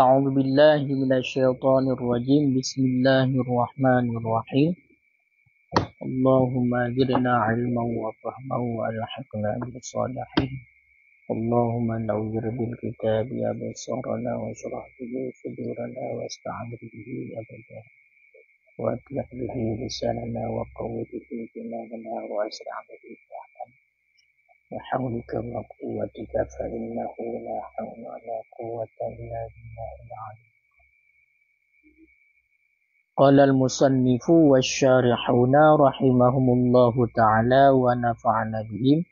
أعوذ بالله من الشيطان الرجيم بسم الله الرحمن الرحيم اللهم أجرنا علما وفهما وألحقنا بالصالحين اللهم نور بالكتاب أبصارنا واشرح به صدورنا واستعمر به أبدا واتلح به لساننا وقوي به دماغنا وأسرع به بحولك وقوتك فإنه لا حول ولا قوة إلا بالله العلي قال المصنف والشارحون رحمهم الله تعالى ونفعنا بهم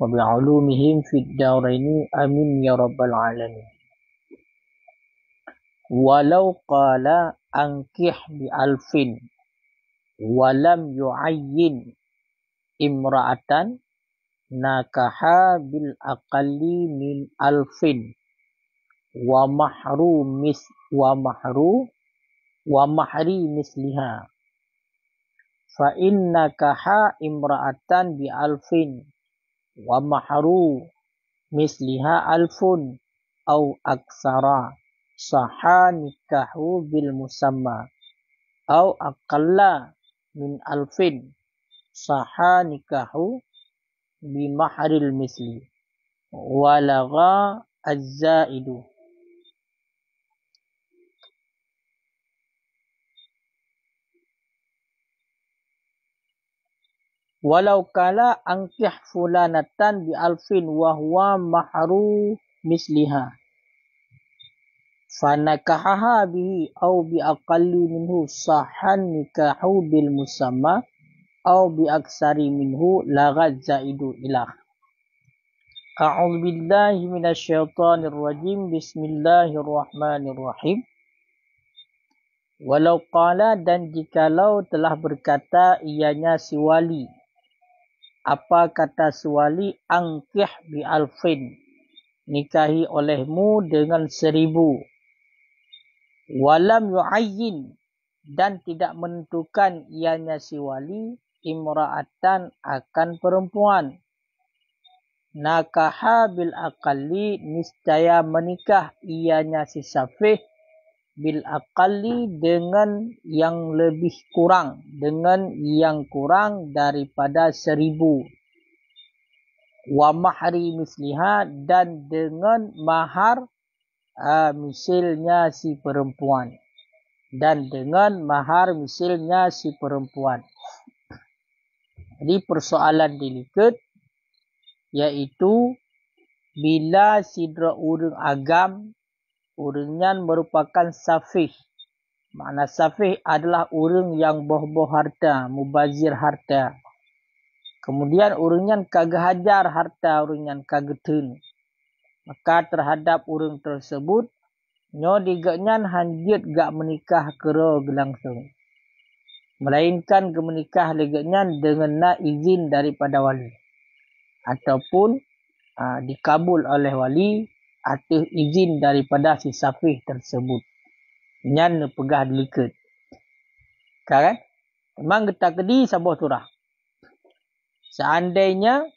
وبعلومهم في الدارين آمين يا رب العالمين ولو قال أنكح بألف ولم يعين امرأة nakaha bil aqalli min alfin wa mahru mis wa mahru wa mahri misliha fa innaka imra'atan bi alfin wa mahru misliha alfun au aksara sahanikahu bil musamma au aqalla min alfin sahanikahu nikahu bimaharil misli walaga azzaidu walau kala angkih fulanatan bi alfin wa huwa mahru misliha fa nakahaha bihi aw bi aqalli minhu sahan nikahu bil musamma au bi aksari minhu lagad zaidu ilah. A'udzu billahi minasyaitonir rajim. Bismillahirrahmanirrahim. Walau qala dan jikalau telah berkata ianya si wali. Apa kata si wali? Angkih bi alfin. Nikahi olehmu dengan seribu. Walam yu'ayyin. Dan tidak menentukan ianya si wali imra'atan akan perempuan. Nakaha bil aqalli niscaya menikah ianya si Safih bil aqalli dengan yang lebih kurang. Dengan yang kurang daripada seribu. Wa mahri misliha dan dengan mahar uh, misilnya si perempuan. Dan dengan mahar misilnya si perempuan. Jadi persoalan delikat iaitu bila sidra urung agam urungnya merupakan safih. Makna safih adalah urung yang boh-boh harta, mubazir harta. Kemudian urungnya kagak hajar harta urungnya kagak tun. Maka terhadap urung tersebut, nyodigaknya hanjit gak menikah kero langsung melainkan kemenikah legenya dengan nak izin daripada wali ataupun uh, dikabul oleh wali atau izin daripada si safih tersebut yang pegah dilikat kan memang kita kedi sabah surah seandainya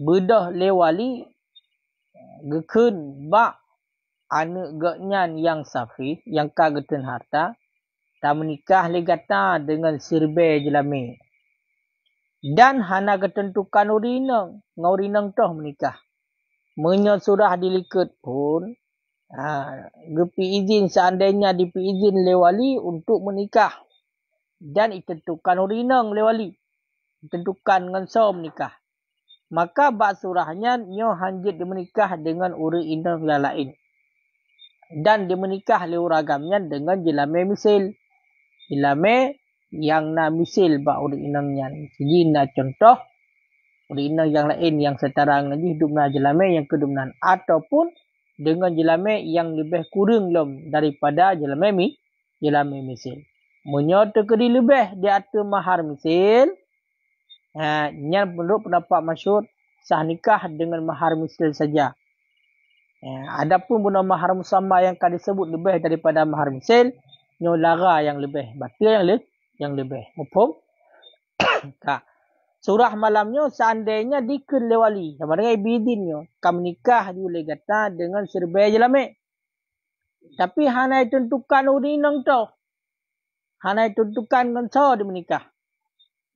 bedah le wali gekun ba anak gaknyan yang safih yang kagetan harta tak menikah lagi kata dengan sirbe jelami. Dan hana ketentukan urinang. Ngaurinang toh menikah. Menyesurah dilikut pun. Ha, gepi izin seandainya dipi izin lewali untuk menikah. Dan ditentukan urinang lewali. Ditentukan dengan so menikah. Maka bak surahnya nyo hanjit di menikah dengan uri inang lalain. Dan di menikah lewuragamnya dengan jelame misil ilame yang na misil ba uri inam nyan sigi na contoh uri inang yang lain yang setarang lagi hidup na jelame yang kedumnan ataupun dengan jelame yang lebih kurang lom daripada jelame mi jelame misil menyata kedi lebih di atas mahar misil ha nyan menurut pendapat masyhur sah nikah dengan mahar misil saja ha, adapun benda mahar musamma yang kali sebut lebih daripada mahar misil nyo lara yang lebih bata yang lebih, yang lebih mufhum ka surah malamnya seandainya dikelewali sama dengan ibidinnya kam nikah di oleh gata dengan serba jelame tapi hanai tentukan uri nang to hanai tentukan nang to di menikah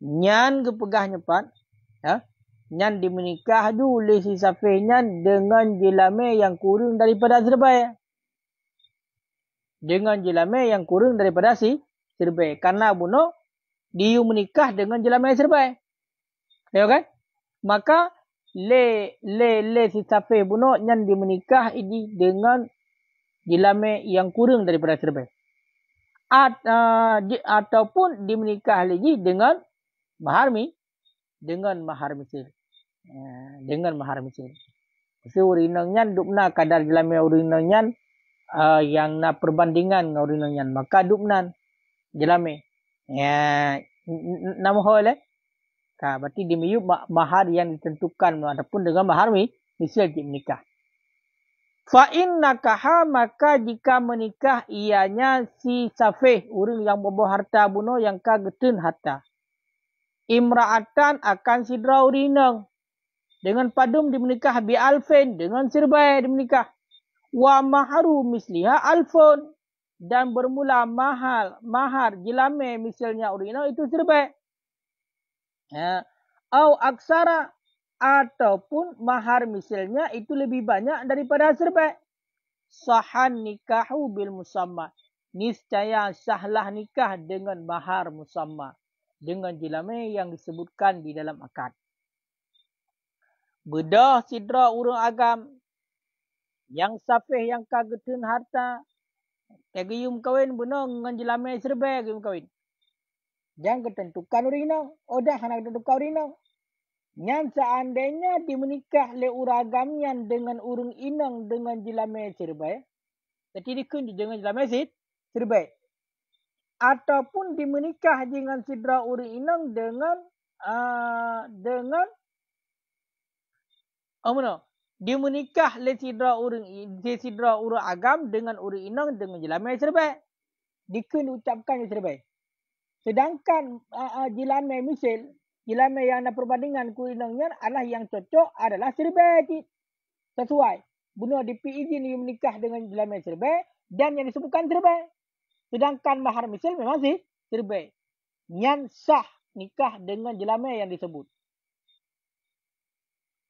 nyan ke pegahnya pat ya nyan di menikah di si safe nyan dengan jelame yang kurang daripada serba ya dengan jelame yang kurang daripada si serbai. Karena bunuh, dia menikah dengan jelame serbai. Ya kan? Maka, le le le si safi bunuh yang dia menikah ini dengan jelame yang kurang daripada serbai. At, uh, ataupun dia menikah lagi dengan maharmi. Dengan maharmi misir. Eh, dengan maharmi misir. Jadi, so, urinangnya duk nak kadar jelame urinangnya uh, yang nak perbandingan orang yang maka dubnan jelame ya nama hole eh? ka berarti di miyu mahar yang ditentukan ataupun dengan mahar mi misal di menikah fa innaka ha maka jika menikah ianya si safih urang yang membawa harta buno yang ka getun harta imra'atan akan sidra urinang dengan padum di menikah bi alfin dengan sirbay di menikah wa maharu misliha alfun dan bermula mahal mahar jilame misalnya urino itu serba ha. ya au aksara ataupun mahar misalnya itu lebih banyak daripada serba sahan nikahu bil musamma niscaya sahlah nikah dengan mahar musamma dengan jilame yang disebutkan di dalam akad bedah sidra urung agam yang safih yang kagetun harta. Tegi yum kawin benar dengan jelama serba yum kawin. Yang ketentukan urina. Odah anak ketentukan urina. Yang seandainya dimenikah le uragam yang dengan urung inang dengan jelama serba. Tapi dikunci dengan jelama serba. Ataupun dimenikah dengan sidra urung inang dengan uh, dengan Oh, dia menikah lesidra orang lesidra orang agam dengan orang inang dengan jelamai serba, Dia kena ucapkan yang serbai. Sedangkan uh, uh, jelamai misil, jelamai yang ada perbandingan ku inangnya adalah yang cocok adalah serba Cik. Sesuai. Bunuh di PEG ni menikah dengan jelamai serba dan yang disebutkan serba. Sedangkan mahar misil memang sih serba, Yang sah nikah dengan jelamai yang disebut.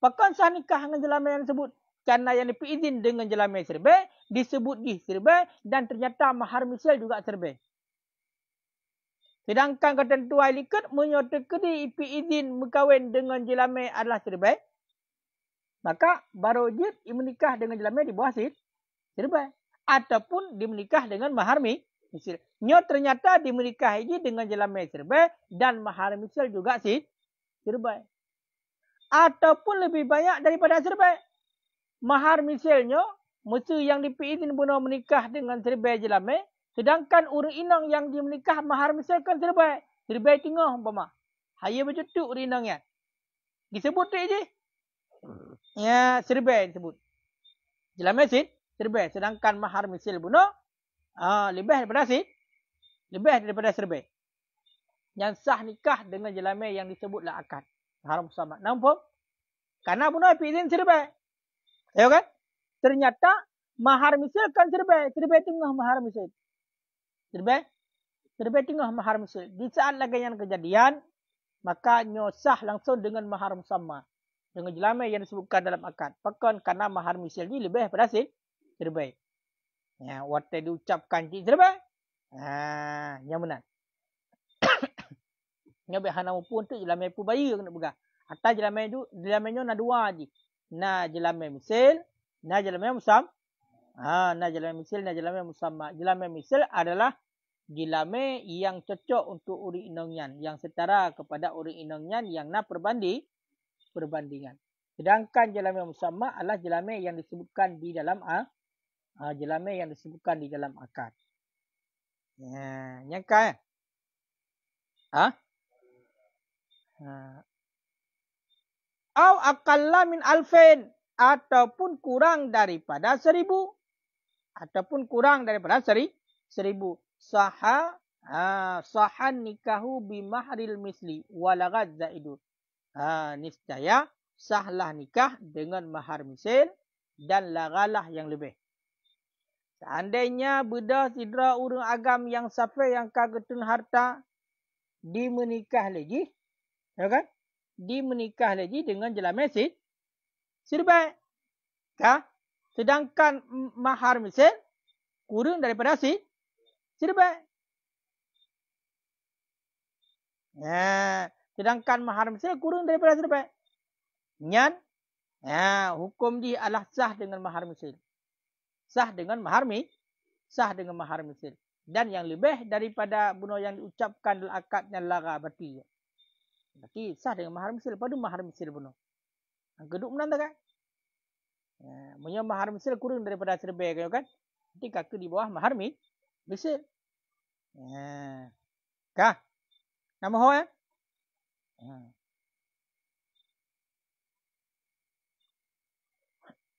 Pakan sah nikah dengan jelamai yang disebut. Kerana yang diperizin dengan jelamai serbai. Disebut di serbai. Dan ternyata mahar misal juga serbai. Sedangkan ketentuan likut menyertakan diperizin berkahwin dengan jelamai adalah serbai. Maka baru jid menikah dengan jelamai di bawah sir. Serbai. Ataupun di menikah dengan mahar misal. Nyo ternyata dimenikahi dengan jelamai serbai. Dan mahar misal juga sir. Serbai ataupun lebih banyak daripada serbet. Mahar misalnya, mesti yang dipilih bunuh menikah dengan serbet je lah. Sedangkan orang inang yang di menikah mahar misalkan serbet. Serbet tengah, umpama. Hanya macam tu orang inang ya. Disebut tu je. Hmm. Ya, serbet disebut. Jelama sin, serbet. Sedangkan mahar misal bunuh, uh, lebih daripada sin. Lebih daripada serbet. Yang sah nikah dengan jelama yang disebutlah akad haram sama. Nampak? Karena bunuh api izin cerbe. Ya kan? Ternyata mahar misal kan cerbe. Cerbe tengah mahar misal. Cerbe? Cerbe tengah mahar misal. Di saat lagi yang kejadian, maka nyosah langsung dengan mahar sama. Dengan jelamai yang disebutkan dalam akad. Pekan karena mahar misal ini lebih pada si cerbe. Ya, waktu diucapkan cerbe. Ha, ah, yang benar. Nyobek hanamu pun tu jelamai pun bayi kena pegang. Atas jelamai tu, jelamai ni ada dua je. Na jelamai misil, na jelamai musam. Ha, na jelamai misil, na jelamai musam. Jelamai misil adalah jelamai yang cocok untuk uri inongyan. Yang setara kepada uri inongyan yang nak perbanding, perbandingan. Sedangkan jelamai musam adalah jelamai yang disebutkan di dalam a ha, jelamai yang disebutkan di dalam akad. Ya, nyangka ya? Ha? Ha. Au akalla min alfin ataupun kurang daripada seribu ataupun kurang daripada seri seribu saha ha, sahan nikahu bimahril misli walagat zaidu ha, niscaya sahlah nikah dengan mahar misil dan lagalah yang lebih. Seandainya bedah sidra urung agam yang safe yang kagetun harta dimenikah lagi, Ya kan? Di menikah lagi dengan jelamai si sirbai. Ya? ya? Sedangkan mahar misal kurang daripada si sirbai. Ya. Sedangkan mahar misal kurang daripada sirbai. Nyan. Ya, hukum di adalah sah dengan mahar misal. Sah dengan mahar mi. Sah dengan mahar misal. Dan yang lebih daripada bunuh yang diucapkan dalam akadnya lara berarti. Nanti sah dengan mahar misil. Padu mahar misil penuh. Geduk menandakan. Ya, punya mahar misil kurang daripada serba kan, kan. Nanti kaki di bawah mahar mi misil. Ya. Kah? Nama hoa eh? ya?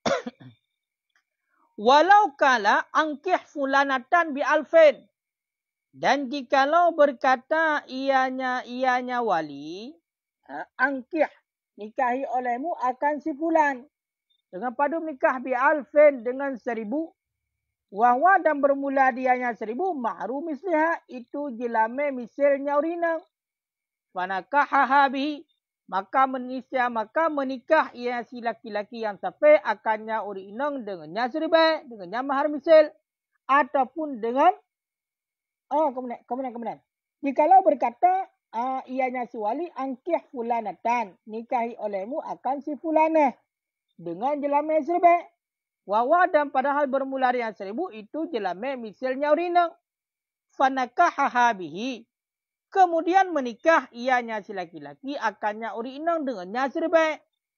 Walau kala angkih fulanatan bi alfin. Dan jikalau berkata ianya ianya wali, uh, ha, angkih nikahi olehmu akan si fulan. Dengan padu nikah bi alfin dengan seribu. Wahwa dan bermula dianya seribu. Ma'ru misliha itu jilame misilnya urinang. Fanaka hahabi. Maka menisya maka menikah ia si laki-laki yang safe akannya urinang dengannya seribu. Dengannya mahar misil. Ataupun dengan Oh kemudian, kemudian, kemudian. Jikalau berkata, ah, ianya si wali angkih fulanatan. Nikahi olehmu akan si fulanah. Dengan jelame seribu. Wawa dan padahal bermula yang seribu itu jelame misilnya urinang. Fanakah hahabihi. Kemudian menikah ianya si laki-laki akannya urinang dengannya seribu.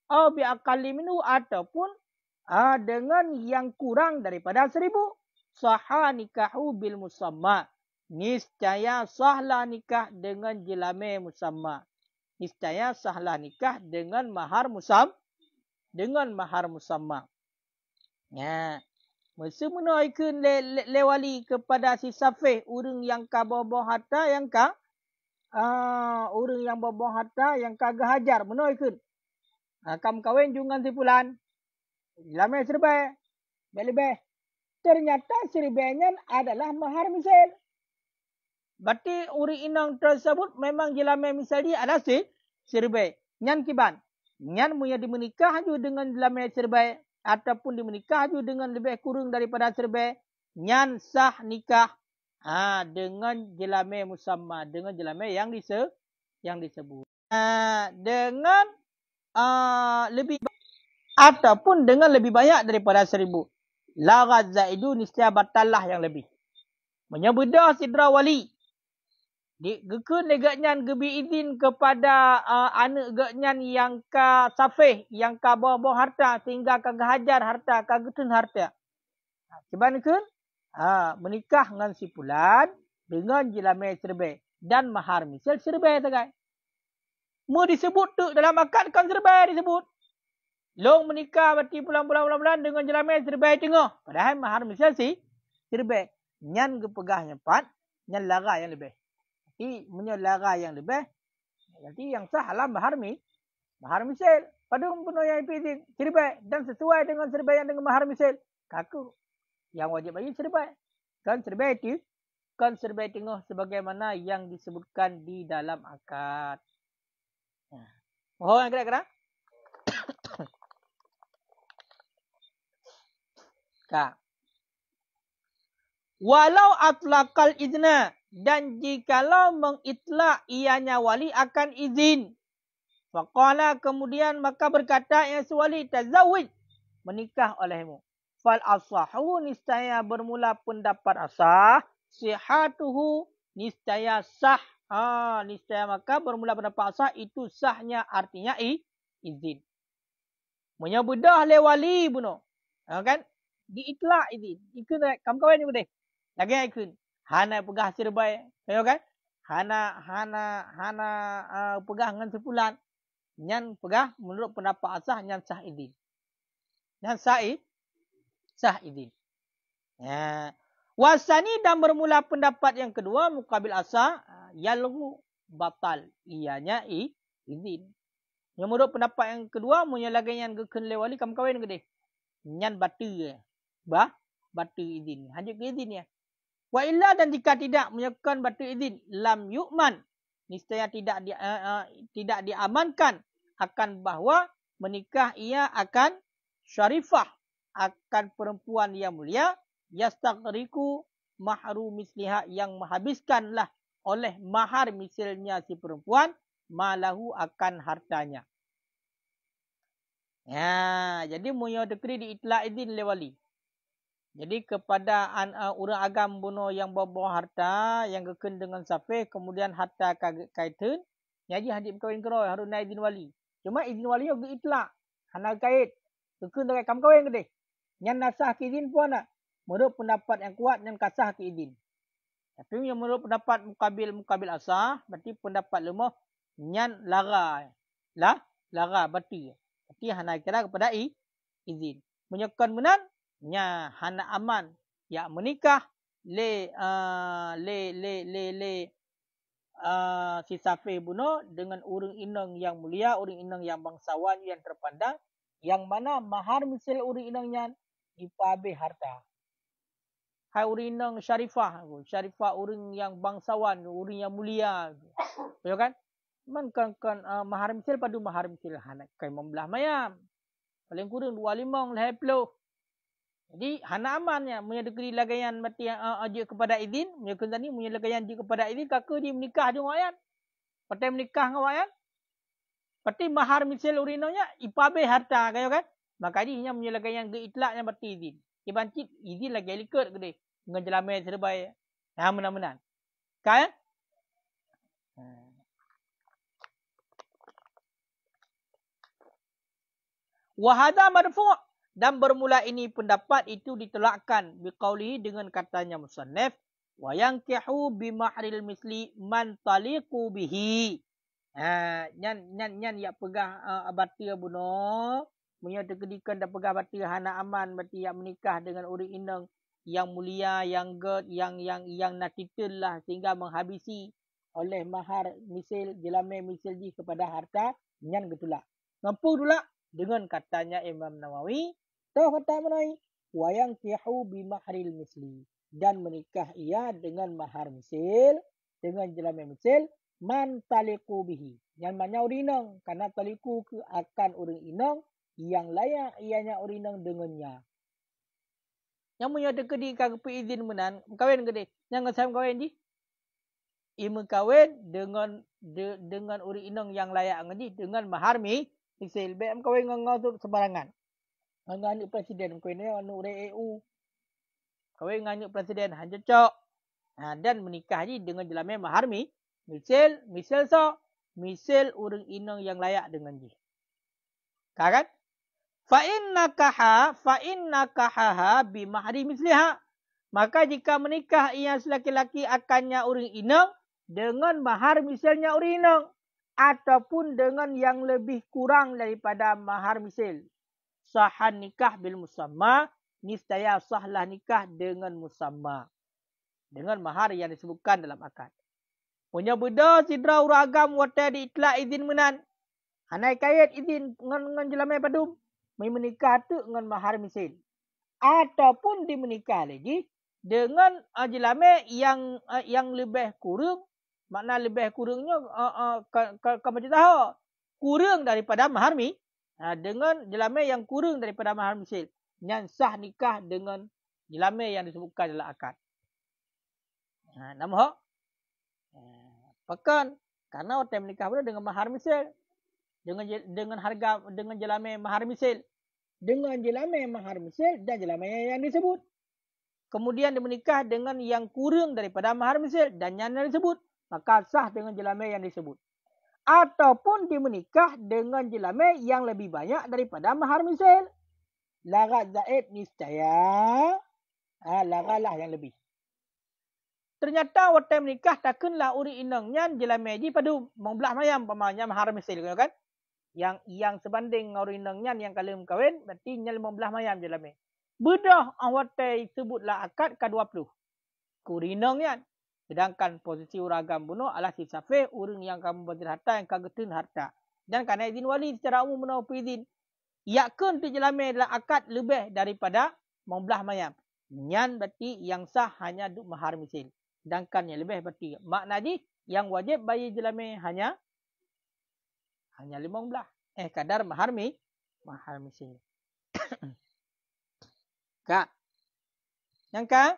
Au bi akaliminu ataupun ah, dengan yang kurang daripada seribu. Sahanikahu bil musamma' niscaya sahlah nikah dengan jilame musamma. Niscaya sahlah nikah dengan mahar musam dengan mahar musamma. Ya. Masa mana le, le, lewali kepada si Safih orang yang ka bobo harta yang ka uh, ah, urung yang bobo harta yang ka gehajar mano ikun. Akam ah, kawin jungan si pulan. Lame serba. Beli be. Ternyata seribanya adalah mahar misal. Berarti uri inang tersebut memang jelamai misalnya adalah si sirbai. Nyan kiban. Nyan mu dimenikah juga dengan jelamai sirbai. Ataupun dimenikah juga dengan lebih kurung daripada sirbai. Nyan sah nikah. Ha, dengan jelamai musamma. Dengan jelamai yang, dise, yang disebut. Ha, dengan uh, lebih Ataupun dengan lebih banyak daripada seribu. Lagat za'idu nisya batallah yang lebih. Menyebedah sidra wali geke negaknyan gebi izin kepada uh, anak geknyan yang ka safih yang ka bawa-bawa harta sehingga ka gehajar harta ka getun harta ha ke ha menikah dengan si pulan dengan jilame serbe dan mahar misal serbe sagai mu disebut tu dalam akad kan serbe disebut long menikah berarti pulan-pulan-pulan dengan jilame serbe Tengok. padahal mahar misal si serbe nyan gepegah pan, nyan lara yang lebih Nanti menyelaga yang lebih. Nanti yang sah alam baharmi. Baharmi sel. Pada penuh yang IPT cerbat. Dan sesuai dengan cerbat yang dengan baharmi sel. Kaku. Yang wajib bagi cerbat. Kan cerbat itu. Kan cerbat tengah sebagaimana yang disebutkan di dalam akad. Nah. Ya. Mohon yang kira-kira. Kak. Walau atlakal idna dan jikalau mengitlak ianya wali akan izin. Faqala kemudian maka berkata yang wali tazawwij menikah olehmu. Fal asahu nistaya bermula pendapat asah sihatuhu nistaya sah. Ha, nistaya maka bermula pendapat asah itu sahnya artinya i, izin. Menyebudah le wali bunuh. Ha, kan? Diitlak izin. Ikun kamu kawan ni boleh. Lagi ikut. Hana pegah cerbai. Tengok kan? Hana, Hana, Hana uh, pegah dengan sepulan. Nyan pegah menurut pendapat asah Nyan sah idin. Nyan sah id, sah idin. Ya. Wasani dan bermula pendapat yang kedua mukabil asah. Uh, Yalru batal. Ianya i, idin. Yang menurut pendapat yang kedua, lagi yang gekan lewali kamu kawin ke Nyan batu ya. Bah, batu idin, Hanya ke izin ya. Wa illa dan jika tidak menyukakan batu izin lam yu'man niscaya tidak di, uh, uh, tidak diamankan akan bahawa menikah ia akan syarifah akan perempuan yang mulia yastaghriku mahru misliha yang menghabiskanlah oleh mahar misilnya si perempuan malahu akan hartanya. Ya, jadi moyo dekri diitla izin lewali. Jadi kepada an, uh, eh, orang agam bunuh yang bawa harta yang keken dengan safih kemudian harta kaitan nyaji hadid kawin kero harun naib bin wali. Cuma izin wali yang itlak. hana kait. Keken dengan kamu kawin gede. deh. Yang nasah ke izin pun nak. Menurut pendapat yang kuat dan kasah ke izin. Tapi yang menurut pendapat mukabil-mukabil asah. Berarti pendapat lemah. Yang laga, Lah. laga berarti. Berarti hana kira kepada i, izin. Menyekan menang nya hana aman ya menikah le uh, le le le le uh, si Safi Buno dengan urung inang yang mulia, urung inang yang bangsawan yang terpandang, yang mana mahar misil urung inangnya yang harta. Hai urung inang syarifah, syarifah urung yang bangsawan, urung yang mulia. Ya kan? Mankan kan uh, mahar misil padu mahar misil hanak kai membelah mayam. Paling kurang dua limang lah peluh. Jadi Hanaman yang punya degree lagayan mati yang uh, uh, kepada izin, punya kenda ni punya lagayan dia kepada izin, kaka dia menikah dengan wayan. Pertama menikah dengan wayan. Pati mahar misal urinonya ipabe harta kayo kan. Maka dia punya punya lagayan ke itlak yang berarti izin. Dia bancit izin lagi alikut ke dia. Dengan jelama yang serbaik. Nah, menang-menang. Kan? Hmm. Wahada marfu' Dan bermula ini pendapat itu ditolakkan biqaulihi dengan katanya musannif wayang kihu bi mahril misli man taliqu bihi. Ha nyan nyan nyan ya pegah ha, uh, abati abu no menyo tekedikan dan pegah abati hana aman mati yang menikah dengan uri inang yang mulia yang god yang yang yang natitul lah sehingga menghabisi oleh mahar misil jelame misil di kepada harta nyan getulah. Mampu dulu dengan katanya Imam Nawawi Contoh pertama ni, wayang kihu bimahril misli dan menikah ia dengan mahar misil dengan jelama misil man taliku bihi yang mana urinang karena taliku ke akan urin inang yang layak ianya urinang dengannya yang punya deke di kagpi izin menan kawin gede yang ngasam kawin di ima kawin dengan de, dengan urin inang yang layak ngaji dengan mahar misil bm kawin ngasut sebarangan dengan anak presiden kau ni anak orang AU. Kau dengan anak presiden han cocok. Ha, dan menikah ni dengan jelame maharmi, misel misel so, misel orang inang yang layak dengan ni. Kan? Fa innaka ha fa innaka ha bi mahri misliha. Maka jika menikah ia lelaki laki akannya orang inang dengan mahar misalnya orang inang ataupun dengan yang lebih kurang daripada mahar misal sahan nikah bil musamma niscaya sahlah nikah dengan musamma dengan mahar yang disebutkan dalam akad punya beda sidra uragam wate di itla izin menan hanai kayat izin ngan ngan jelamai padum mai menikah tu ngan mahar misil ataupun di menikah lagi dengan ajlame ah, yang ah, yang lebih kurung makna lebih kurungnya uh, ah, uh, ke, ke, kurung daripada mahar mi, ha, dengan jelame yang kurang daripada mahar misil yang sah nikah dengan jelame yang disebutkan dalam akad. Ha, nama hak? Ha, pekan. Karena orang menikah pula dengan mahar misil. Dengan dengan harga dengan jelame mahar misil. Dengan jelame mahar misil dan jelame yang disebut. Kemudian dia menikah dengan yang kurang daripada mahar misil dan yang disebut. Maka sah dengan jelame yang disebut ataupun dia menikah dengan jelame yang lebih banyak daripada mahar misal. lagat Zaid niscaya. Ha, larat yang lebih. Ternyata waktu menikah takkanlah uri inangnya jelame ji padu membelah mayam pamanya mahar misal ya kan. Yang yang sebanding uri inangnya yang kalau kahwin berarti nya belah mayam jelame. Bedah awak ah, sebutlah akad ke-20. Kurinangnya Sedangkan posisi uragam bunuh adalah si safir orang yang kamu berjalan harta yang kagetin harta. Dan kerana izin wali secara umum menawar izin. Iyakkan tu jelami adalah akad lebih daripada membelah mayam. Nyan berarti yang sah hanya duk mahar misil. Sedangkan yang lebih berarti maknanya yang wajib bayi jelami hanya hanya lima belah. Eh kadar mahar mi, mahar misil. Kak. Yang kak.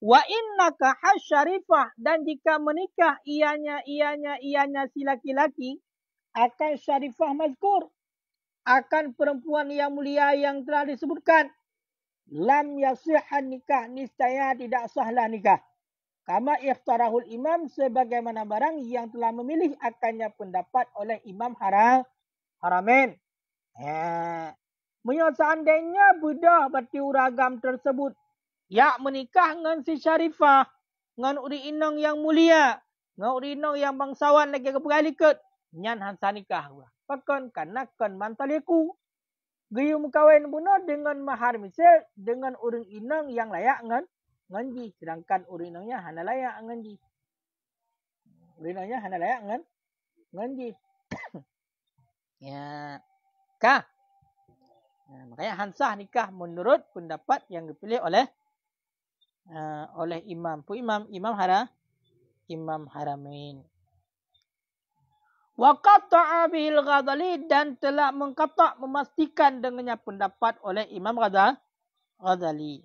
Wa innaka hasyarifah dan jika menikah ianya ianya ianya si laki-laki akan syarifah mazkur akan perempuan yang mulia yang telah disebutkan lam yasihan nikah niscaya tidak sahlah nikah kama ikhtarahul imam sebagaimana barang yang telah memilih akannya pendapat oleh imam haram haramin ya. Ha. Menyosandainya budak berarti uragam tersebut Ya, menikah dengan si Syarifah. Dengan Uri Inang yang mulia. Dengan Uri Inang yang bangsawan lagi ke berhalikut. Nyan hansa nikah. Pakon kanakan mantaliku. Gaya mukawain buna dengan mahar misil. Dengan orang Inang yang layak dengan nganji. Sedangkan Uri Inangnya hana layak nganji. Uri Inangnya hana layak dengan nganji. ya. Kah? Ya, makanya Hansa nikah menurut pendapat yang dipilih oleh uh, oleh imam pun imam imam haram imam haramin wa qata'a bil ghazali dan telah mengkatak memastikan dengannya pendapat oleh imam ghazali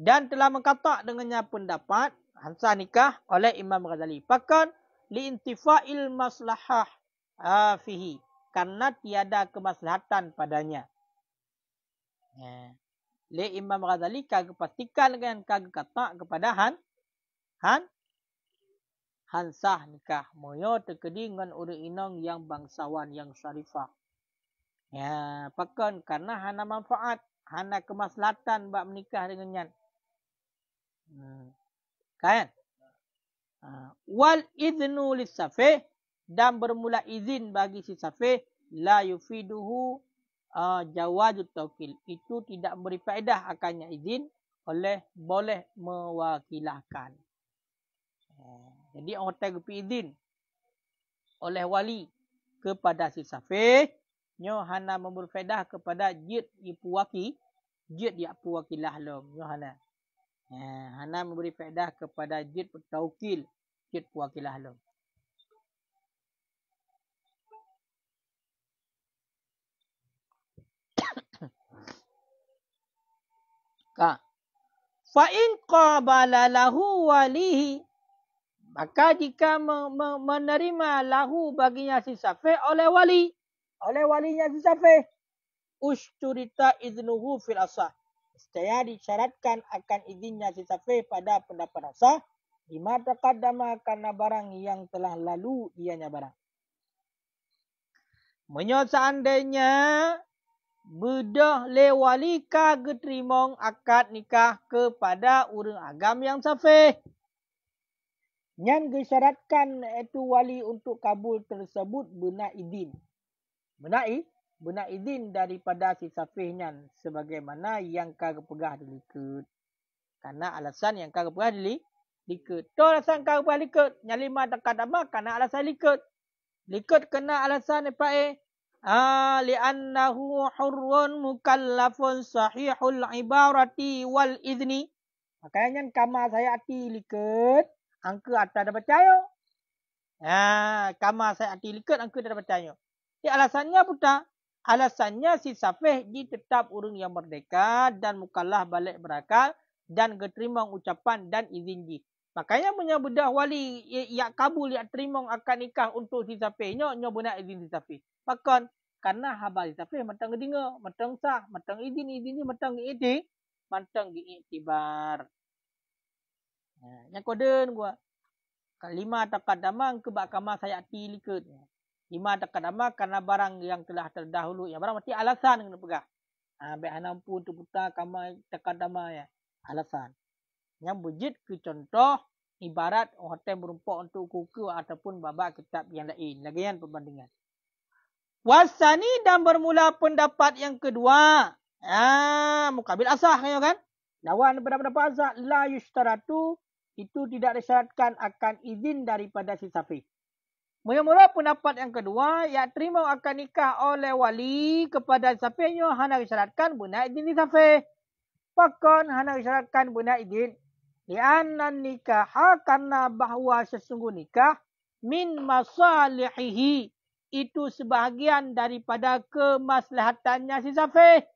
dan telah mengkatak dengannya pendapat hansa nikah oleh imam ghazali pakan li intifa'il maslahah ah, fihi karena tiada kemaslahatan padanya. Ya. Le Imam Ghazali kagak pastikan dengan kagak kata kepada Han. Han. Han sah nikah. Moyo terkedi dengan orang inang yang bangsawan yang syarifah. Ya, pakan karena hana manfaat, hana kemaslahatan buat menikah dengannya. Hmm. Kan? Uh, wal idnu lis dan bermula izin bagi si safih la yufiduhu uh, jawazut tawkil itu tidak memberi faedah akannya izin oleh boleh mewakilahkan jadi orang tak izin oleh wali kepada si safih nyo memberi faedah kepada jid ipuwaki jid ya puwakilah lo nyo hana Ha, hana memberi faedah kepada jid pertaukil jid puwakilah lo fa in qabala lahu walihi maka jika menerima lahu baginya si safi oleh wali oleh walinya si safi usturita iznuhu fil asah saya disyaratkan akan izinnya si safi pada pendapat asah di mata kadama karena barang yang telah lalu ianya barang menyo seandainya bedah le wali ka getrimong akad nikah kepada urang agam yang safih. Nyan gesyaratkan itu wali untuk kabul tersebut bena idin. Bena i? Bena idin daripada si safih nyan sebagaimana yang ka kepegah dilikut. Karena alasan yang ka kepegah dilikut. Tu alasan ka kepegah dilikut. Nyan lima kata amak karena alasan dilikut. Likut kena alasan apa eh? Ah, li'annahu hurrun mukallafun sahihul ibarati wal izni. Makanya kamar saya hati liket. Angka atas dapat percaya. Ha, ya, kamar saya hati liket. Angka dapat percaya. Jadi alasannya pun tak? Alasannya si Safih di tetap urung yang merdeka dan mukallah balik berakal dan keterima ucapan dan izin dia. Makanya punya budak wali yang ya, kabul yang terima akan nikah untuk si Safi. Nyo, nyo benar izin si Safi. Bahkan, karena haba si Safi matang dengar, matang sah, matang izin, izin ni matang ke iti, matang ke iti bar. Ya, ha, yang koden gua. Kelima kan tak kadamang kebak kamar saya tilikut. Lima tak kadamang karena barang yang telah terdahulu. Yang barang mesti alasan kena pegah. Ha, Baik anak pun terputar kamar tak kadamang ya. Alasan. Yang berjit ke contoh ibarat hotel merumpuk untuk kuku ataupun babak kitab yang lain. Lagi yang perbandingan. Wasani dan bermula pendapat yang kedua. Ah, mukabil asah kan? kan? Lawan pendapat-pendapat asah. La yushtaratu. Itu tidak disyaratkan akan izin daripada si Safi. Mula-mula pendapat yang kedua. Yang terima akan nikah oleh wali kepada si Safi. Hanya disyaratkan benar izin si Safi. Pakon hanya disyaratkan benar izin Lianna nikah karena bahawa sesungguh nikah min masalihihi itu sebahagian daripada kemaslahatannya si Zafir.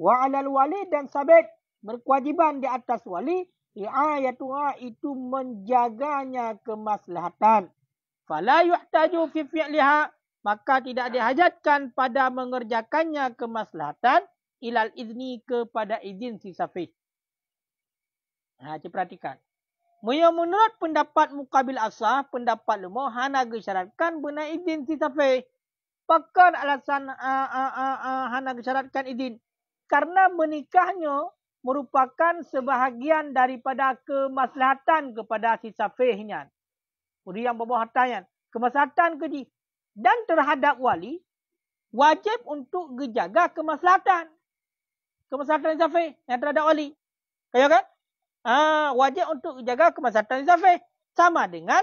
Wa alal wali dan sabit berkewajiban di atas wali ri'ayatuha itu menjaganya kemaslahatan. Fala yuhtaju fi fi'liha maka tidak dihajatkan pada mengerjakannya kemaslahatan ilal izni kepada izin si Safih. Ha, itu perhatikan. Yang menurut pendapat mukabil asah, pendapat lumuh, hana gesyaratkan benar izin si safi. Pakar alasan uh, uh, uh, uh, hana gesyaratkan izin. Karena menikahnya merupakan sebahagian daripada kemaslahatan kepada si safihnya. Uri yang berbawa hartanya. Kemaslahatan ke di. Dan terhadap wali, wajib untuk menjaga kemaslahatan. Kemaslahatan si safih yang terhadap wali. Kaya kan? ha, wajib untuk jaga kemasatan izafir. Sama dengan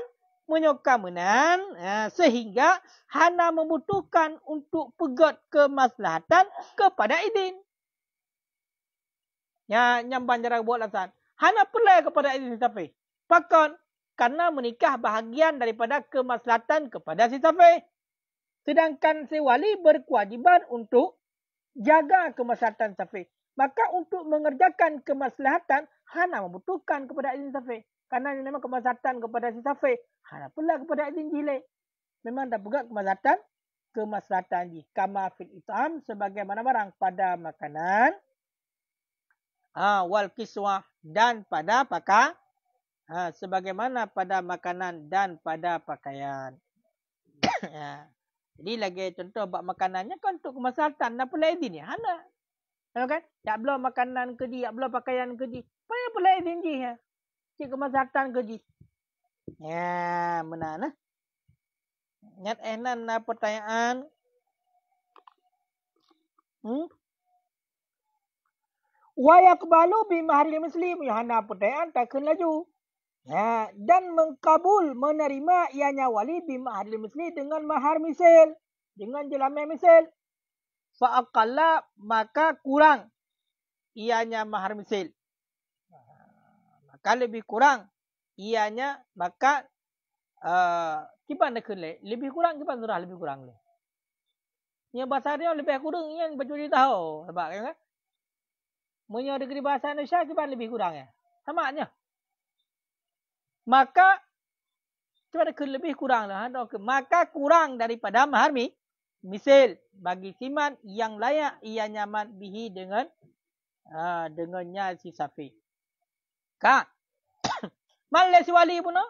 menyokong menan ha, sehingga Hana membutuhkan untuk pegat kemaslahatan kepada idin. Ya, nyamban jarak buat lasan. Hana perlu kepada izin izafir. Pakon, karena menikah bahagian daripada kemaslahatan kepada si izafir. Sedangkan si wali berkewajiban untuk jaga kemaslahatan izafir. Maka untuk mengerjakan kemaslahatan, Hana lah membutuhkan kepada Aizin Safir. Kerana ini memang kemazatan kepada Aizin Safir. Hana lah pula kepada Aizin Jilid. Memang dah pegang kemazatan. Kemazatan di kamar fil itam. Sebagai barang pada makanan. Ha, wal kiswah. Dan pada pakar. Ha, sebagaimana pada makanan dan pada pakaian. ya. Jadi lagi contoh buat makanannya kan untuk kemasatan. Kenapa lagi izin ni? Hanak lah Tengok kan? Tak belah makanan ke di, tak belah pakaian ke di. Banyak pula FNG ya. Cik kemasakan ke di. Ya, benar lah. Ingat enak nak lah, pertanyaan. Hmm? Waya kebalu bima hari muslim. Yohana pertanyaan takkan laju. Ya, dan mengkabul menerima ianya wali bima hari muslim dengan mahar misil. Dengan jelamai misil fa'aqalla maka kurang ianya mahar misil. Maka lebih kurang ianya maka eh, kipan uh, kena lebih kurang kipan surah lebih kurang le. Ini bahasa dia lebih kurang yang bercuri tahu sebab kan? Munya negeri bahasa Indonesia kipan lebih kurang ya. Sama aja. Maka kepada lebih kurang lah. Maka kurang daripada mahar misil Misil bagi simat yang layak ia nyaman bihi dengan ha, dengannya si Safi. Ka. Mal le si wali puno.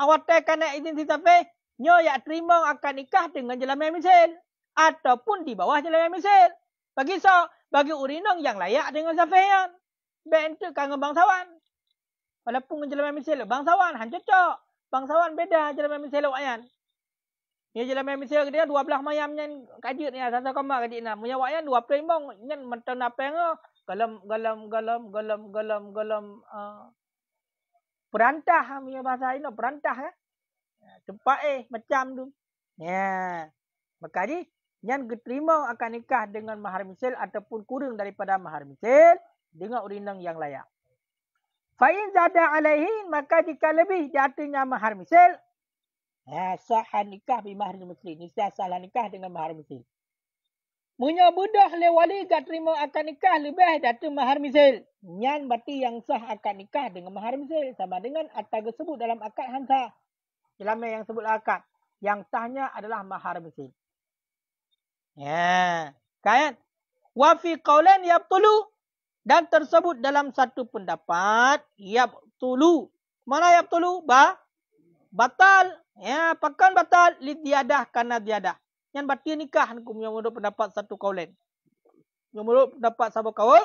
Awak tak kan kena izin si Safi. Nyo yak terima akan nikah dengan jelama misil. Ataupun di bawah jelama misil. Bagi so. Bagi urinong yang layak dengan Safi. Bukan tu kan, kan bangsawan. Walaupun jelama misil. Bangsawan. Han cocok. Bangsawan beda jelama misil. Bukan. Ni je lah memang misal dia dua belah mayam yang kajut ni asal lah, kau mak kajut nak. Lah. Punya wak yang dua pelimbang yang mentan apa yang galam galam galam galam galam galam eh, perantah lah punya bahasa ini perantah kan. Cepat eh macam tu. Ya. Maka ni yang diterima akan nikah dengan mahar misil ataupun kurang daripada mahar misil dengan urinang yang layak. Fa'in zada alaihin maka jika lebih jatuhnya mahar misil Ha, ah, sahan nikah bi mahrim muslim. Ni sah nikah dengan mahrim muslim. Munya budah le wali ga terima akan nikah lebih datu mahar misil. Nyan berarti yang sah akan nikah dengan mahar misil sama dengan atau tersebut dalam akad hansa. Selama yang sebut akad. Yang sahnya adalah mahar misil. Ya. Kan? Wafi qawlan yab tulu. Dan tersebut dalam satu pendapat. Yab tulu. Mana yab tulu? Ba? Batal. Ya, pakan batal li diadah kerana diadah. Yang batin nikah hukum yang menurut pendapat satu kaulen. Yang menurut pendapat sahabat kaul.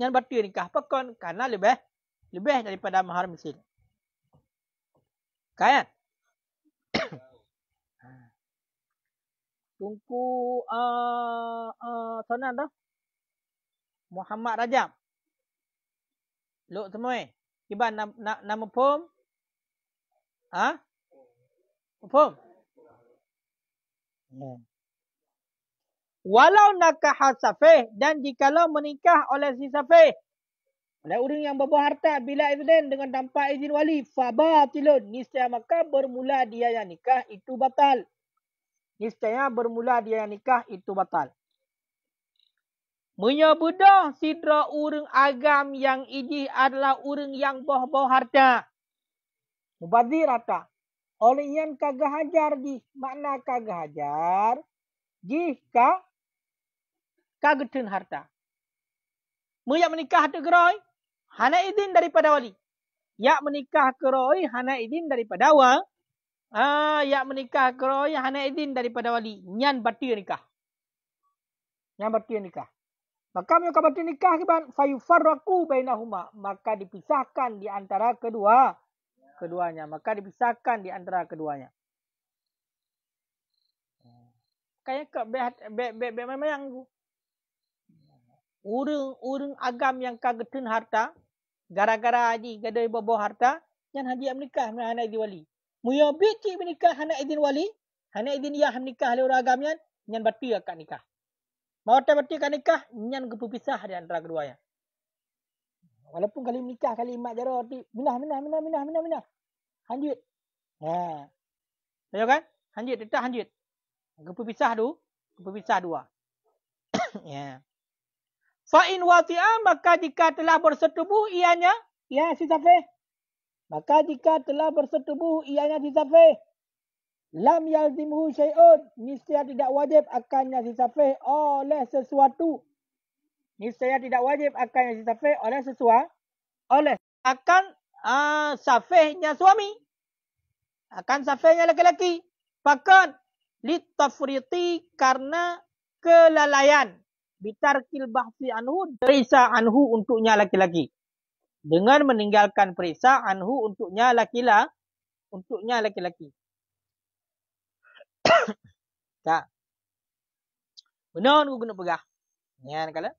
Yang batin nikah pakan kerana lebih lebih daripada mahar mesin. Kaya. Tunku a uh, uh, ah, dah. Muhammad Rajab. Lok semua eh. Iban nama, nama, nama pom. Ha? Faham? Hmm. Ya. Walau nakah safih dan dikala menikah oleh si safih. Oleh orang yang berbuah harta bila izin dengan tanpa izin wali. Fabatilun. Nisya maka bermula dia yang nikah itu batal. Nisya bermula dia yang nikah itu batal. Menyebudah sidra orang agam yang iji adalah orang yang berbuah harta. Mubadir rata Oleh yang kagah hajar di. Makna kagah hajar. jika ka. Kagetun harta. Mereka menikah tu geroi. Hana izin daripada wali. Ya menikah keroi. Hana izin daripada wang. Ah, ha, ya menikah keroi. Hana izin daripada wali. Nyan batir nikah. Nyan batir nikah. Maka mereka batir nikah. Fayu farraku bainahuma. Maka dipisahkan di antara Kedua keduanya. Maka dipisahkan di antara keduanya. Kaya ke behat be be be memang tu. Urung urung agam yang kagetun harta, gara-gara aji gada ibu harta, yang hadiah menikah dengan anak izin wali. Muya bici menikah anak izin wali, anak izin yang menikah oleh orang agam yang, yang akan nikah. Mau tak berpikir akan nikah, yang kepupisah di antara keduanya. Walaupun kalau nikah kali mak jara tip minah minah minah minah minah minah. Hanjit. Ha. tahu kan? Hanjit tetap hanjit. Gepu pisah tu, gepu pisah dua. ya. Yeah. Fa in wati'a maka jika telah bersetubuh ianya ya si safi. Maka jika telah bersetubuh ianya si safi. Lam yalzimuhu syai'un. Niscaya tidak wajib akannya si safi oleh sesuatu. Nisaya tidak wajib akan yang disafih oleh sesuai. Oleh akan uh, ah, safihnya suami. Akan safihnya laki lelaki Fakat litafriti karena kelalaian. Bitarkil bahfi anhu. Perisa anhu untuknya laki-laki Dengan meninggalkan perisa anhu untuknya laki-laki Untuknya laki-laki tak. Benar aku kena pegah. Ya, kan kalau.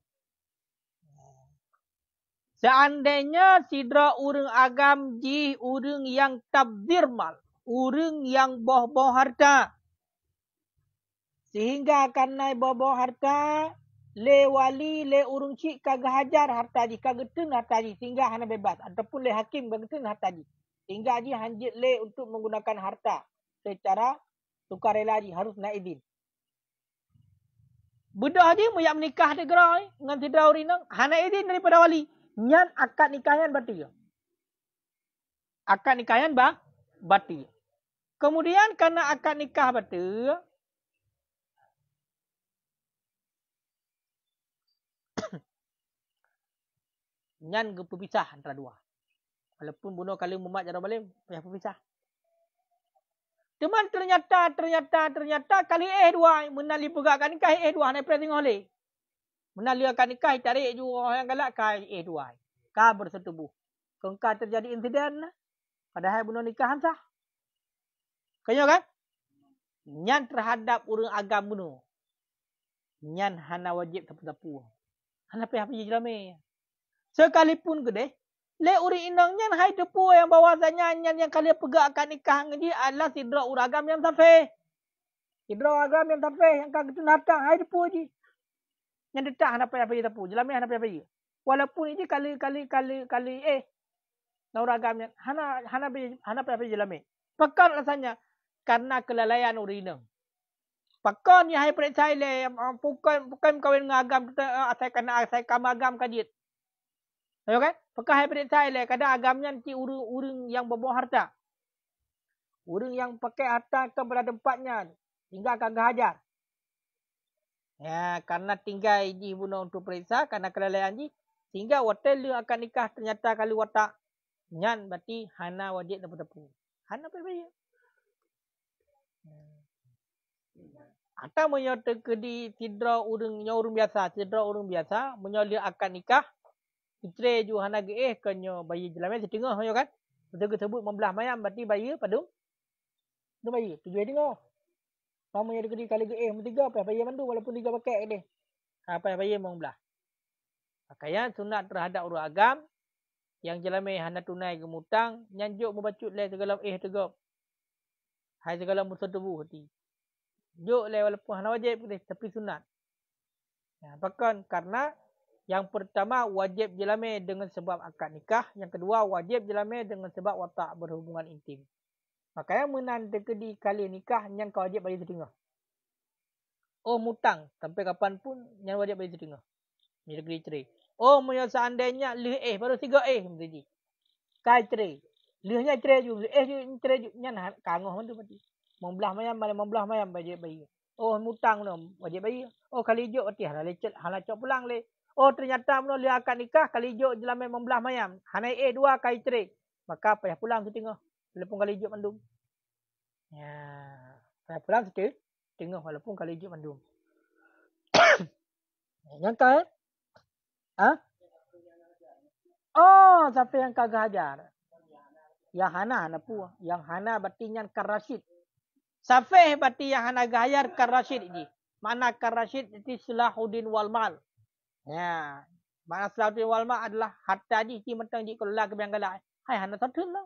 Seandainya sidra urung agam ji urung yang tabdir mal. Urung yang boh-boh harta. Sehingga akan naik boh-boh harta. Le wali, le urung cik kaga hajar harta ji. Kaga ten harta ji. Sehingga hana bebas. Ataupun le hakim kaga ten harta ji. Sehingga ji hanjit le untuk menggunakan harta. Secara sukarela ji. Harus naik izin. Budak ji mayak menikah negara ni. Dengan sidra urinang. Hana izin daripada wali nyat akad nikahan batil. Akad nikahan ba batil. Kemudian kerana akad nikah ya? batil ya. ya, nyan ke perpisah antara dua. Walaupun bunuh kali mumat jarak balik, payah perpisah. Cuman ternyata, ternyata, ternyata kali eh dua menali pegakkan nikah eh dua naik pergi tengok leh. Melalui akan nikah tarik juga orang yang galak kai eh dua. Ka bersetubuh. Kengka terjadi insiden. Lah. Padahal bunuh nikah hamsah. Kenyo kan? Nyan terhadap urang agam bunuh. Nyan hana wajib tepu-tepu. Hana pe apa jelame. Sekalipun gede, le uri inang nyan hai tepu yang bawa zanya nyan yang kali pegak akan nikah ngedi adalah sidra uragam yang safe. Sidra agam yang safe yang kagitu natang hai tepu ji yang detak hang dapat bagi tepu jelamih hang dapat bagi walaupun ini kali kali kali kali eh nauragam agamnya, hana hana bagi hana dapat bagi jelamih pekan rasanya karena kelalaian urina pekan ni hai perit sai le bukan bukan kawin dengan agam kita asal kena saya kam agam kajit ayo kan pekan hai perit sai le kadang agamnya ki urung yang berbuah harta urung yang pakai harta ke berada tempatnya hingga akan gahajar Ya, karena tinggal ini pun untuk periksa. Karena kelalaian ini. Sehingga watak dia akan nikah. Ternyata kali watak. Nyan berarti Hana wajib dapat tepu Hana apa berbaya. Atau menyata ke di sidra urung, urung biasa. Sidra urung biasa. Menyata akan nikah. Isteri juga Hana ke eh. Kanya bayi jelamnya setengah. Kan? Betul ke sebut membelah mayam. Berarti bayi padung. Itu bayi. Tujuh dia tengok. Mama yang dekat kali eh mu apa pakai payah mandu walaupun tiga pakai ke dia. Ha payah mong belah. Pakaian sunat terhadap urut agam yang jelame hana tunai ke mutang nyanjuk membacut le segala eh tegap. Hai segala musadubu hati. Juk le walaupun hana wajib ke eh, tapi sunat. Ya, bahkan karena yang pertama wajib jelame dengan sebab akad nikah, yang kedua wajib jelame dengan sebab watak berhubungan intim. Makanya menan terkedi kali nikah yang kau wajib bagi terdengar. Oh mutang sampai kapan pun yang wajib bagi terdengar. Ni negeri cerai. Oh punya seandainya leh eh baru tiga eh mesti. Kai cerai. Lehnya cerai juga eh juga cerai juga nyan ha- kangoh mandu mati. Membelah mayam mari membelah mayam wajib bagi. Oh mutang no wajib bagi. Oh kali jok mati hala lecet hala cok pulang leh. Oh ternyata mula lihat akan nikah kali jok jelamai membelah mayam. Hanai eh dua kai cerai. Maka payah pulang tu tengok walaupun kalau hijau mandum. Ya, saya pulang kita tengah walaupun kalau hijau mandum. yang kau eh? Ha? Oh, siapa yang kau hajar? Yang Hana, Hana pun. Yang Hana berarti yang Kar Rashid. Safih berarti yang Hana gayar Kar Rashid ini. Mana Kar Rashid itu Salahuddin Walmal. Ya. Mana Salahuddin Walmal adalah harta ini. Ini mentang ini kalau lah Hai, Hana tak lah.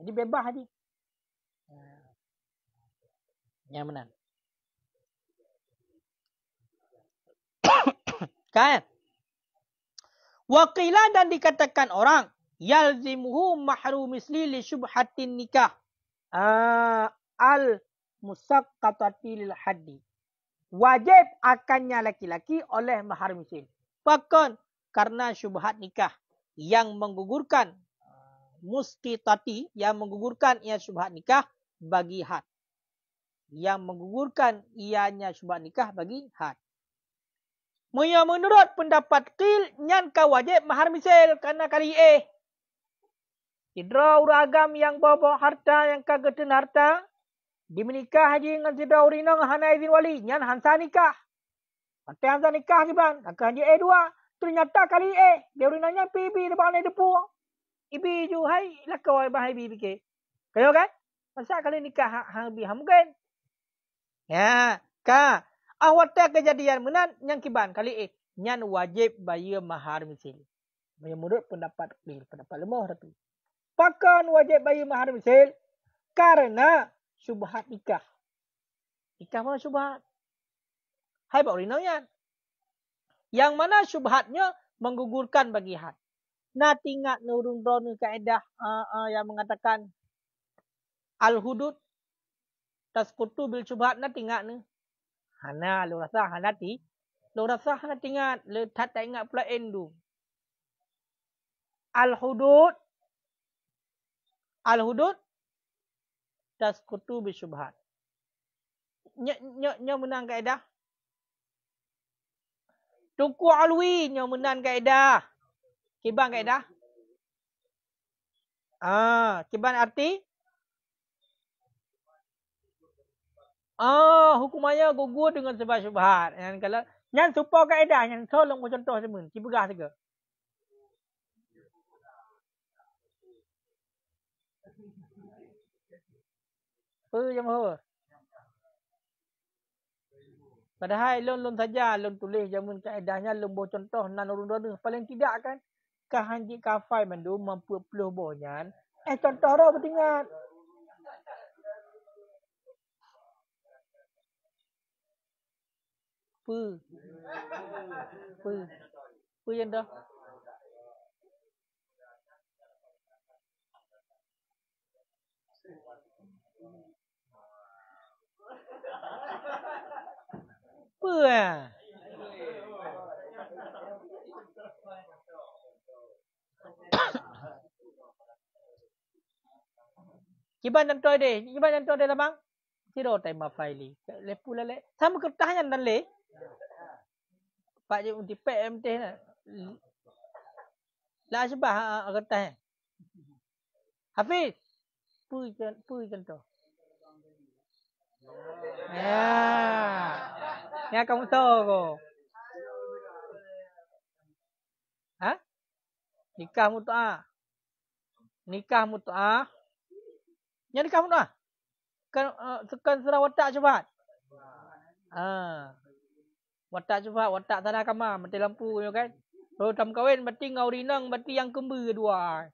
Jadi bebas ni. Ah. Yang menang. kan? Waqilah dan dikatakan orang. Yalzimuhu mahru misli li syubhatin nikah. Uh, al musaqqatati lil haddi. Wajib akannya laki-laki oleh mahar misli. Pakon karena syubhat nikah yang menggugurkan musqitati yang menggugurkan ia syubhat nikah bagi had. Yang menggugurkan ianya syubhat nikah bagi had. Moyo menurut pendapat qil nyan ka wajib mahar misel karena kali eh. Sidra uragam yang bawa harta yang kagetan harta dimenikah haji dengan sidra urinang hana izin wali nyan hansa nikah. Hantai hansa nikah je bang. Akan je eh dua. Ternyata kali eh. Dia urinangnya pibi depan ni depu ibi ju hai lakau ai bahai bi fikir. Kayo kan? Masa kali nikah hak hang bi hang mungkin. Ya, ka awat ta kejadian menan nyang kiban kali eh nyan wajib bayar mahar misil. Bayar menurut pendapat bil pendapat lemah tapi. Pakan wajib bayar mahar misil karena subhat nikah. Nikah mana subhat? Hai Pak Rino ya. Yang mana subhatnya menggugurkan bagi had. Nanti ingat nurun-nurun kaedah uh, uh, yang mengatakan Al-Hudud Taskutu bil cubat nanti ingat ni. Hana lo rasa hana ti. Lo rasa hana ti ingat. Lu tak tak ingat pula endu. Al-Hudud Al-Hudud Taskutu bil cubat. Nyok nyok nyok menang kaedah. Tuku alwi nyok menang kaedah. Kibang kaedah. Ah, kibang arti? Ah, hukumannya gugur dengan sebab syubhat. Yang kalau yang supo kaedah yang tolong contoh semua. Cipegah saja. Apa yang mahu? Padahal lon lon saja lon tulis jamun kaedahnya lon contoh nan urun paling tidak kan kahanji kafai mandu mampu-puluh bonyan. Eh, contoh bertingat. Pu. Pu. Pu yang dah. Pu ah. Iban dan tuan dia. Iban dan tuan dia lah bang. Tiro tai ma faili. Lepu la le. Sama kertas yang dan le. Pak je unti pek em teh na. Lah. La sebah ha, ha, kertas eh. Hafiz. pui, jan pu Ya. Ya kamu tahu ko. Ha? Nikah mutuah. Nikah mutuah. Yang dekat mana? Kan tekan eh, serah watak cepat. Ha. Watak cepat, watak tanah kama mati lampu yo ya kan. Kalau tam kawin mati ngau rinang, mati yang kembu dua.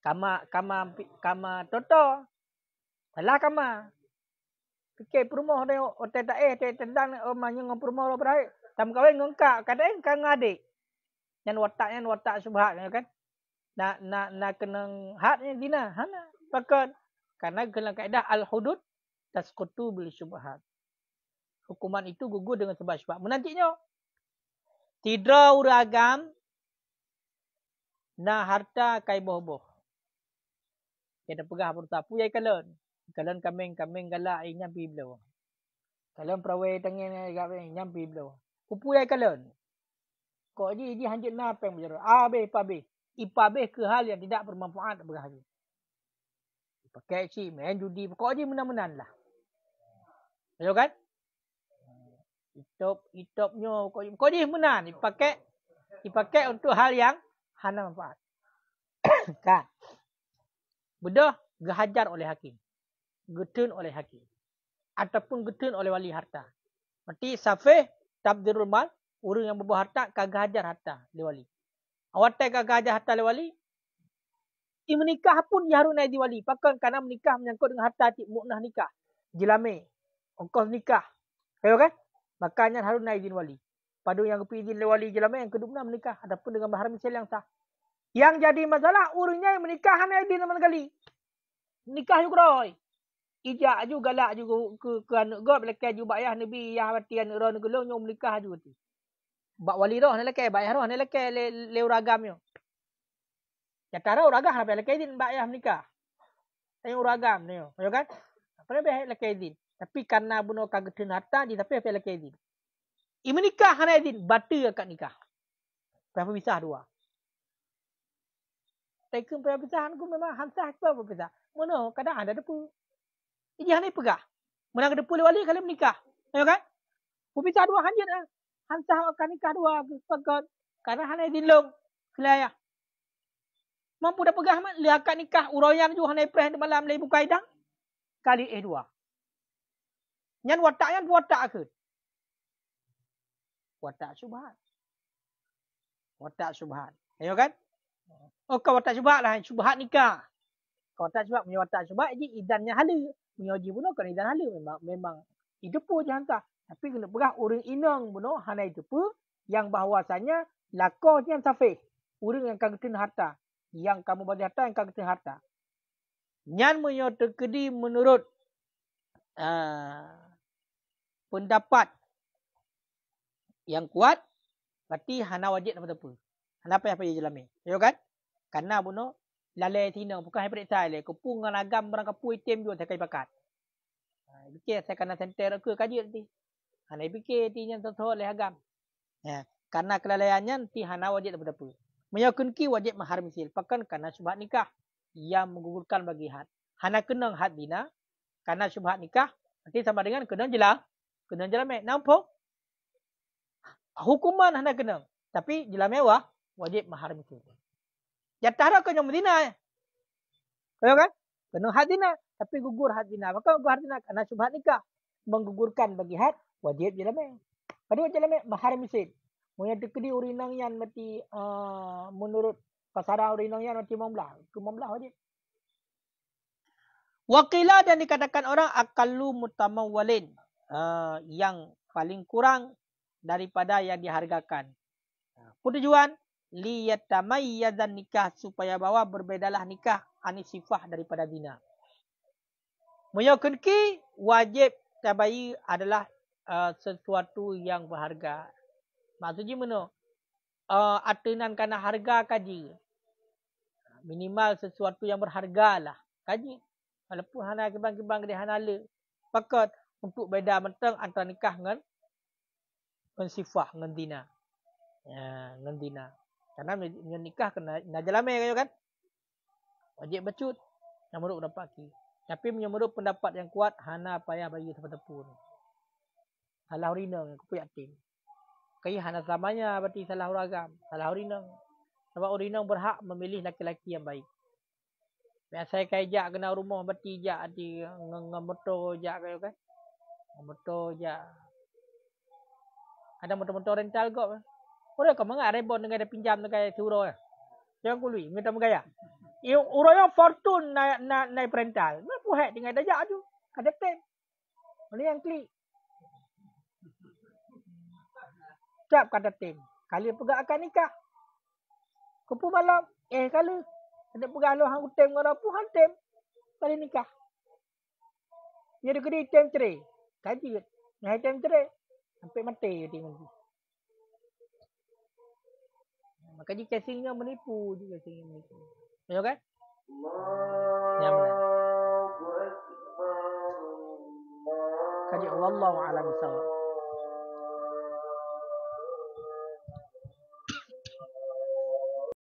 Kama kama kama toto. Salah kama. Pikir perumah ni otak tak eh, tak tendang ni rumah ni ngau perumah lo berai. Tam kawin ngengkak, kadai kang adik. Yang wataknya watak subhat yo ya kan. Nak nak nak kena hatnya dina, hana sepakat karena dalam kaedah al-hudud tasqutu beli syubhat. Hukuman itu gugur dengan sebab syubhat. Menantinya tidra uragam na harta kai boh-boh. Kita pegah bertapu yai kalon. Kalon kaming kaming galak inya pi belau. Kalon perawai tangan gap inya pi belau. Kupu yai kalon. Kok ini hancur hanjit na apa yang berjara. Abe ipabe. ke hal yang tidak bermanfaat berhaji pakai si main judi, pokok aja menan-menan lah. Betul kan? Itop, itopnya pokok aja menan. Dipakai, dipakai untuk hal yang hana manfaat. kan? Bedah, gehajar oleh hakim. Getun oleh hakim. Ataupun getun oleh wali harta. Mesti safih, tabdirul mal. Orang yang berbuat harta, kagak hajar harta lewali. Awatai kagak hajar harta lewali, Ti menikah pun dia harus naik wali, Pakai kerana menikah menyangkut dengan harta ti muknah nikah. Jilame. Ongkos nikah. okay? okey. Makanya harus naik izin wali. Pada yang pergi izin wali jilame yang kedua nak menikah ataupun dengan bahar misal yang sah. Yang jadi masalah urunya yang menikah hanya izin nama sekali. Nikah juga roy. Ijak juga galak juga ke, ke anak gua belakai juga bayah nabi yang hati anak roh negelung yang menikah juga tu. Bak wali roh ni lelaki, bayah roh ni lelaki leuragamnya. Le, le, le, le, le, le, le, le, Ya tara uragah apa lah, lelaki din bak ayah menikah. Tanya uragam ni. Ya kan? Apa ni bak lelaki Tapi karena bunuh kagetun harta di tapi apa lelaki din? I menikah hanai din. Batu akan nikah. Berapa pisah dua? berapa perpisahan Kau memang hansah ke apa pisah. Mana kadang ada depu. Ini hanai pegah. Menang ke depu lewali kalau menikah. okey ya kan? Berpisah dua hanya. Lah. Hansah akan nikah dua. Karena hanai din long. Selayah. Mampu dah pegang mat. Lihat akad nikah. Uroyan juga. Hanai perih di malam. Lihat buka idang. Kali eh dua. Yang watak yang watak ke? Watak subhan. Watak subhan. Ayo kan? Oh kau watak subhan lah. Subhan nikah. Kau watak subhan. Punya watak subhan. Jadi idannya hala. Punya haji pun kan idan hala. Memang. memang. Itu pun je hantar. Tapi kena pegah orang inang pun. hanya itu pun. Yang bahawasanya. Lakau yang safih. Orang yang kagetin harta yang kamu baca harta yang kamu kata harta. Nyan menyo terkedi menurut uh, pendapat yang kuat berarti hana wajib nama apa? Hana apa yang payah jelami? Ya kan? Karena bunuh no, lalai tina bukan hai perik tai le kepung agam barang kepu item jua tak pakat. Ha ah, fikir saya kena senter ke kaji nanti. Hana fikir tinya tentu le agam. Ya, karena kelalaiannya ti hana wajib apa-apa meyakinki wajib mahar misil pakan kerana subhat nikah yang menggugurkan bagi had. Hana kena had dina. kerana subhat nikah nanti sama dengan kena jela kena jela mek nampak hukuman hana kena tapi jela mewah wajib mahar misil. Jatah dah kena medina eh. Kau kan? Kena had bina tapi gugur had dina. Maka gugur had dina? kerana subhat nikah menggugurkan bagi had wajib jela mek. Pada wajib jela mek mahar misil. Moyang tekeni urinang yan mati uh, menurut pasaran urinang yan mati mamlah. Ke mamlah wajib. Wakilah dan dikatakan orang akalu mutamawalin. Uh, ah, yang paling kurang daripada yang dihargakan. Pertujuan. Liyatamayyazan nikah supaya bawa berbedalah nikah. Anisifah daripada bina. zina. Menyokunki wajib tabayi adalah uh, sesuatu yang berharga. Maksudnya mana? Uh, Atenan kena harga kaji. Minimal sesuatu yang berharga lah. Kaji. Walaupun hana kibang-kibang dia hana le. Pakat untuk beda mentang antara nikah dengan pensifah dengan dina. Ya, dengan dina. Karena dengan nikah kena najalame kan? Wajib becut. Yang menurut pendapat ki. Tapi menurut pendapat yang kuat, hana payah bayi tempat-tempat ni. Salah rina dengan kupu yatim kaihan asamanya berarti salah uragam, salah urinang. Sebab urinang berhak memilih laki-laki yang baik. Biasa saya kajak kena rumah berarti jak di ngemoto jak kayo kan. Ngemoto jak. Ada moto-moto rental kok. Ore kau eh. mengak rebon dengan ada pinjam dengan kayak suro eh. Jangan kului, minta mengaya. Iu urang yang fortune na na na rental. Mana puhek dengan dajak tu. Ada tem. Mana yang klik. ucap kata ting. Kali pegak akan nikah. Kepu malam. Eh kali. Kena pegak lo hang utem dengan apa hang tem. Kali nikah. Ini ada kedi tem cerai. Kaji. Ini tem cerai. Sampai mati dia tengok. Maka dia casingnya menipu. Dia casingnya menipu. Tengok kan? Yang mana? Kaji Allah Alam Sallallahu